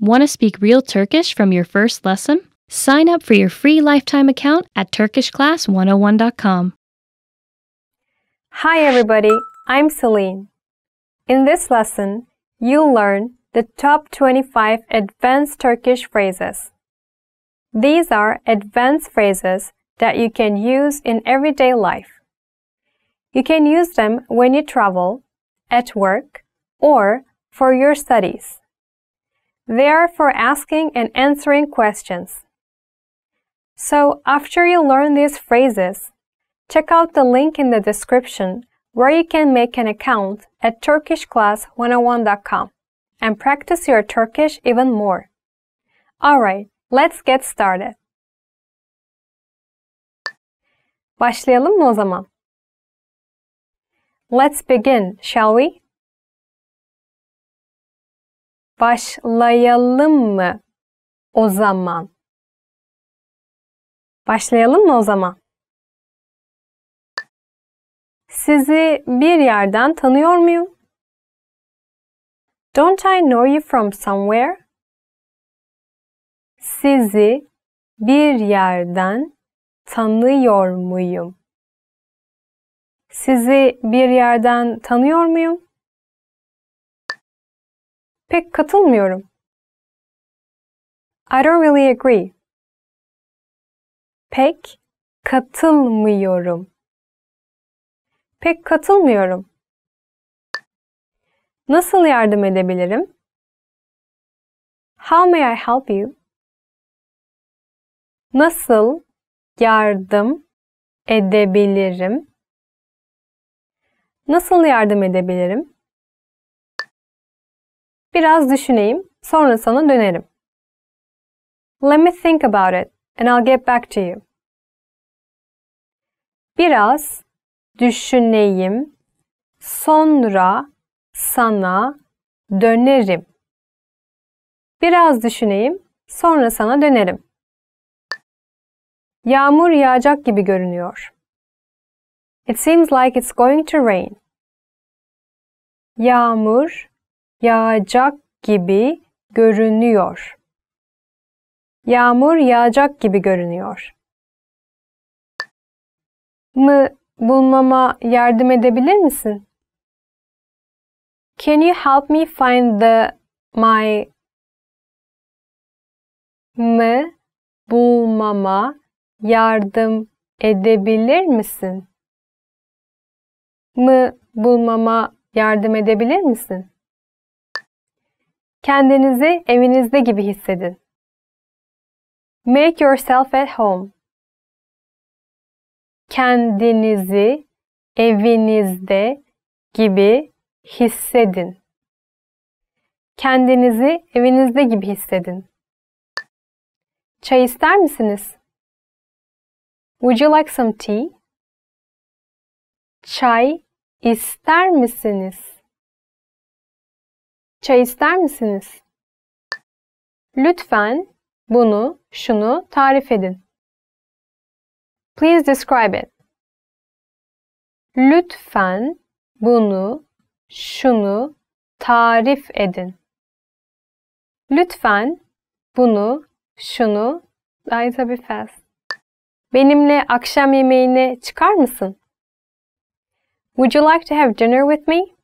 Want to speak real Turkish from your first lesson? Sign up for your free lifetime account at TurkishClass101.com. Hi, everybody. I'm Celine. In this lesson, you'll learn the top 25 advanced Turkish phrases. These are advanced phrases that you can use in everyday life. You can use them when you travel, at work, or for your studies. They are for asking and answering questions. So, after you learn these phrases, check out the link in the description where you can make an account at TurkishClass101.com and practice your Turkish even more. Alright, let's get started. Başlayalım mı o zaman? Let's begin, shall we? Başlayalım mı o zaman? Başlayalım mı o zaman? Sizi bir yerden tanıyor muyum? Don't I know you from somewhere? Sizi bir yerden tanıyor muyum? Sizi bir yerden tanıyor muyum? Pek katılmıyorum. I don't really agree. Pek katılmıyorum. Pek katılmıyorum. Nasıl yardım edebilirim? How may I help you? Nasıl yardım edebilirim? Nasıl yardım edebilirim? Biraz düşüneyim, sonra sana dönerim. Let me think about it and I'll get back to you. Biraz düşüneyim, sonra sana dönerim. Biraz düşüneyim, sonra sana dönerim. Yağmur yağacak gibi görünüyor. It seems like it's going to rain. Yağmur yağacak gibi görünüyor. Yağmur yağacak gibi görünüyor. Mı bulmama yardım edebilir misin? Can you help me find the my mı bulmama yardım edebilir misin? Mı bulmama yardım edebilir misin? Kendinizi evinizde gibi hissedin. Make yourself at home. Kendinizi evinizde gibi hissedin. Kendinizi evinizde gibi hissedin. Çay ister misiniz? Would you like some tea? Çay ister misiniz? Çay ister misiniz? Lütfen bunu, şunu tarif edin. Please describe it. Lütfen bunu, şunu tarif edin. Lütfen bunu, şunu, I tabi fast. Benimle akşam yemeğine çıkar mısın? Would you like to have dinner with me?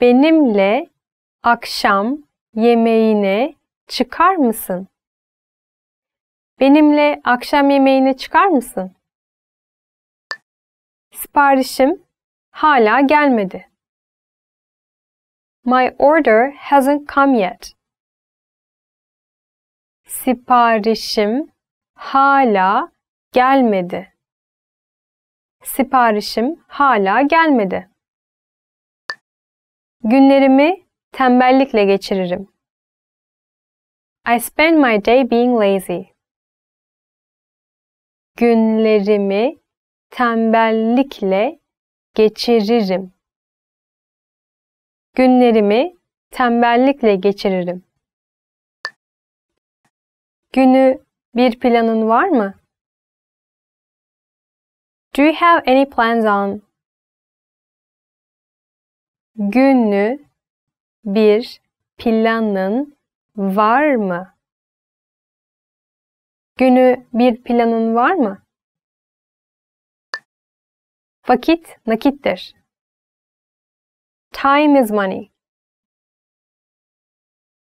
benimle akşam yemeğine çıkar mısın? Benimle akşam yemeğine çıkar mısın? Siparişim hala gelmedi. My order hasn't come yet. Siparişim hala gelmedi. Siparişim hala gelmedi. Günlerimi tembellikle geçiririm. I spend my day being lazy. Günlerimi tembellikle geçiririm. Günlerimi tembellikle geçiririm. Günü bir planın var mı? Do you have any plans on Günü bir planın var mı? Günü bir planın var mı? Vakit nakittir. Time is money.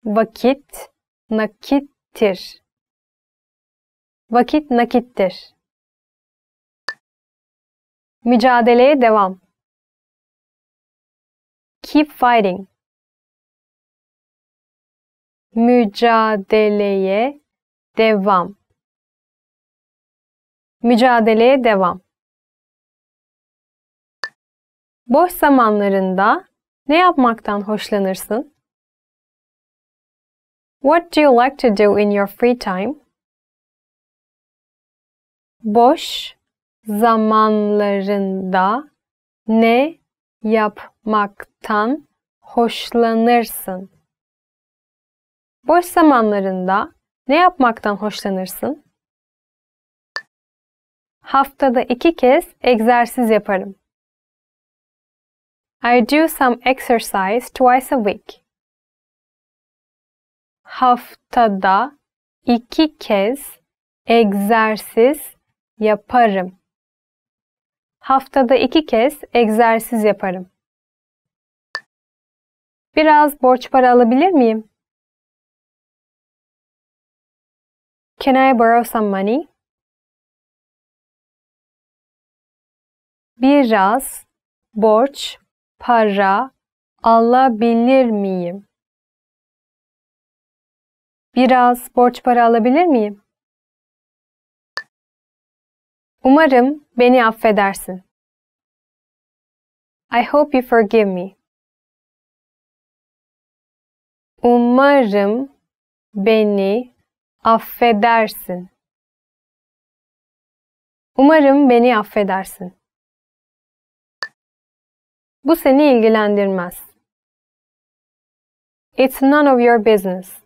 Vakit nakittir. Vakit nakittir. Mücadeleye devam keep fighting. Mücadeleye devam. Mücadeleye devam. Boş zamanlarında ne yapmaktan hoşlanırsın? What do you like to do in your free time? Boş zamanlarında ne yapmaktan hoşlanırsın? Boş zamanlarında ne yapmaktan hoşlanırsın? Haftada iki kez egzersiz yaparım. I do some exercise twice a week. Haftada iki kez egzersiz yaparım. Haftada iki kez egzersiz yaparım. Biraz borç para alabilir miyim? Can I borrow some money? Biraz borç para alabilir miyim? Biraz borç para alabilir miyim? Umarım beni affedersin. I hope you forgive me. Umarım beni affedersin. Umarım beni affedersin. Bu seni ilgilendirmez. It's none of your business.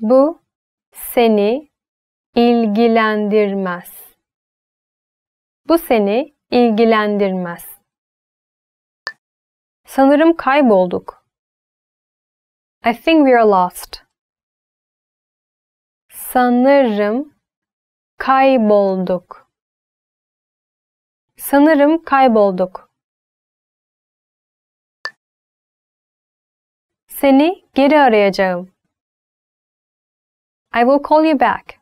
Bu seni ilgilendirmez. Bu seni ilgilendirmez. Sanırım kaybolduk. I think we are lost. Sanırım kaybolduk. Sanırım kaybolduk. Seni geri arayacağım. I will call you back.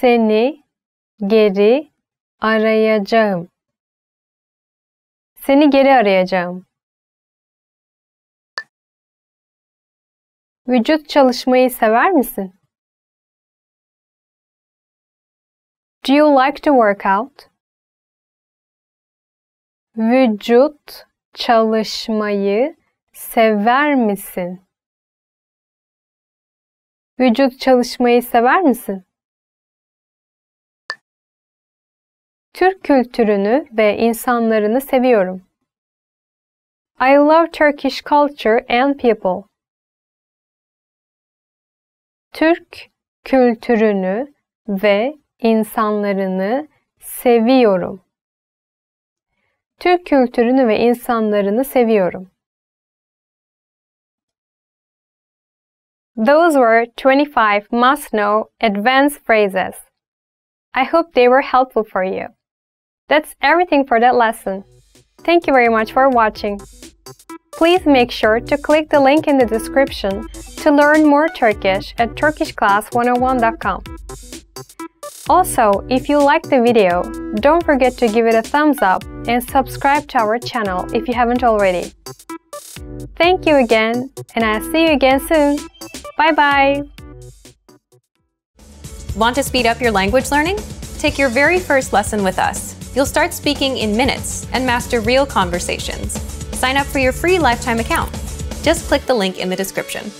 Seni geri arayacağım. Seni geri arayacağım. Vücut çalışmayı sever misin? Do you like to work out? Vücut çalışmayı sever misin? Vücut çalışmayı sever misin? Türk kültürünü ve insanlarını seviyorum. I love Turkish culture and people. Türk kültürünü ve insanlarını seviyorum. Türk kültürünü ve insanlarını seviyorum. Those were 25 must know advanced phrases. I hope they were helpful for you. That's everything for that lesson. Thank you very much for watching. Please make sure to click the link in the description to learn more Turkish at turkishclass101.com. Also, if you liked the video, don't forget to give it a thumbs up and subscribe to our channel if you haven't already. Thank you again, and I'll see you again soon. Bye-bye! Want to speed up your language learning? Take your very first lesson with us. You'll start speaking in minutes and master real conversations. Sign up for your free lifetime account. Just click the link in the description.